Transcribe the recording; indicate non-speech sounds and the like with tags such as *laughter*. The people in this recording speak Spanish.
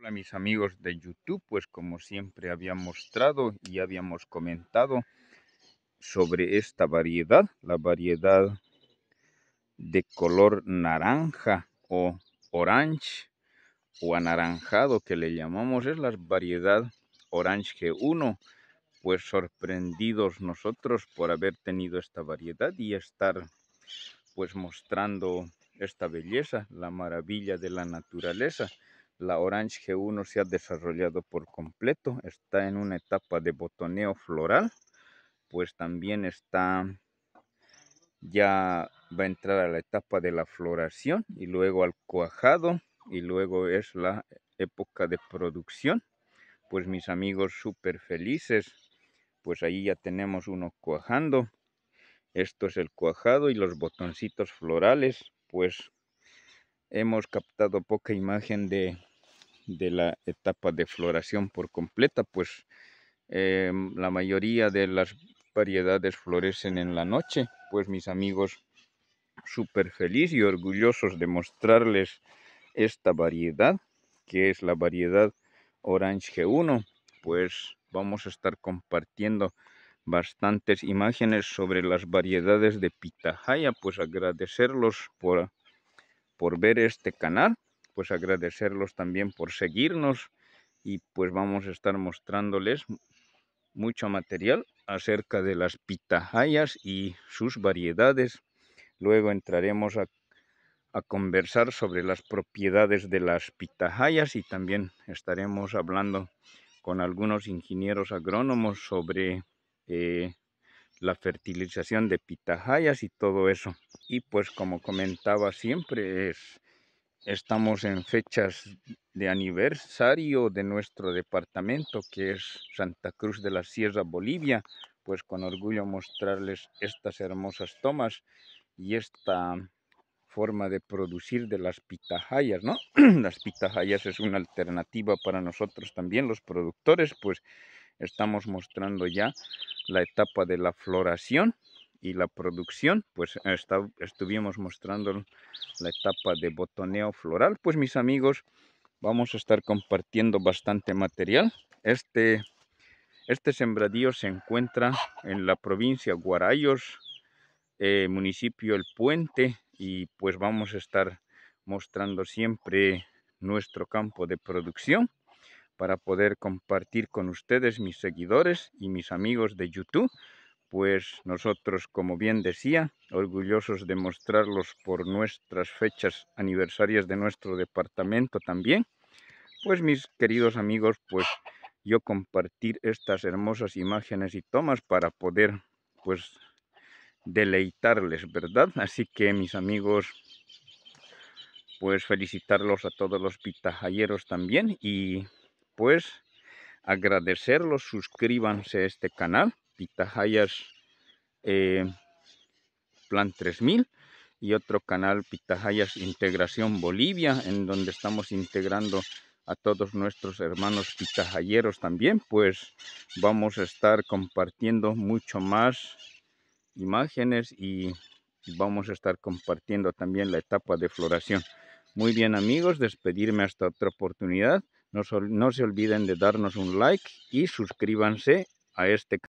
Hola mis amigos de YouTube, pues como siempre había mostrado y habíamos comentado sobre esta variedad, la variedad de color naranja o orange o anaranjado que le llamamos, es la variedad orange G1, pues sorprendidos nosotros por haber tenido esta variedad y estar pues mostrando esta belleza, la maravilla de la naturaleza. La Orange G1 se ha desarrollado por completo, está en una etapa de botoneo floral, pues también está, ya va a entrar a la etapa de la floración y luego al cuajado y luego es la época de producción. Pues mis amigos súper felices, pues ahí ya tenemos uno cuajando. Esto es el cuajado y los botoncitos florales, pues hemos captado poca imagen de de la etapa de floración por completa, pues em, la mayoría de las variedades florecen en la noche, pues mis amigos súper feliz y orgullosos de mostrarles esta variedad, que es la variedad Orange G1, pues vamos a estar compartiendo bastantes imágenes sobre las variedades de pitahaya, pues agradecerlos por, por ver este canal pues agradecerlos también por seguirnos y pues vamos a estar mostrándoles mucho material acerca de las pitahayas y sus variedades. Luego entraremos a, conversar sobre las propiedades de las pitahayas y también estaremos hablando con algunos ingenieros agrónomos sobre eh, la fertilización de pitahayas y todo eso. Y pues como comentaba siempre es Estamos en fechas de aniversario de nuestro departamento, que es Santa Cruz de la Sierra, Bolivia. Pues con orgullo mostrarles estas hermosas tomas y esta forma de producir de las pitahayas, ¿no? *clears throat* las pitahayas es una alternativa para nosotros también, los productores, pues estamos mostrando ya la etapa de la floración y la producción, pues estuvimos mostrando la etapa de botoneo floral. Pues mis amigos, vamos a estar compartiendo bastante material. Este, este sembradío se encuentra en la provincia Guarayos, eh, municipio El Puente, y pues vamos a estar mostrando siempre nuestro campo de producción para poder compartir con ustedes, mis seguidores y mis amigos de YouTube pues nosotros, como bien decía, orgullosos de mostrarlos por nuestras fechas aniversarias de nuestro departamento también. Pues mis queridos amigos, pues yo compartir estas hermosas imágenes y tomas para poder pues deleitarles, ¿verdad? Así que mis amigos, pues felicitarlos a todos los pitajayeros también y pues agradecerlos, suscríbanse a este canal Pitahayas eh, Plan 3000 y otro canal Pitahayas Integración Bolivia, en donde estamos integrando a todos nuestros hermanos pitajayeros también, pues vamos a estar compartiendo mucho más imágenes y vamos a estar compartiendo también la etapa de floración. Muy bien amigos, despedirme hasta otra oportunidad. No, no se olviden de darnos un like y suscríbanse a este canal.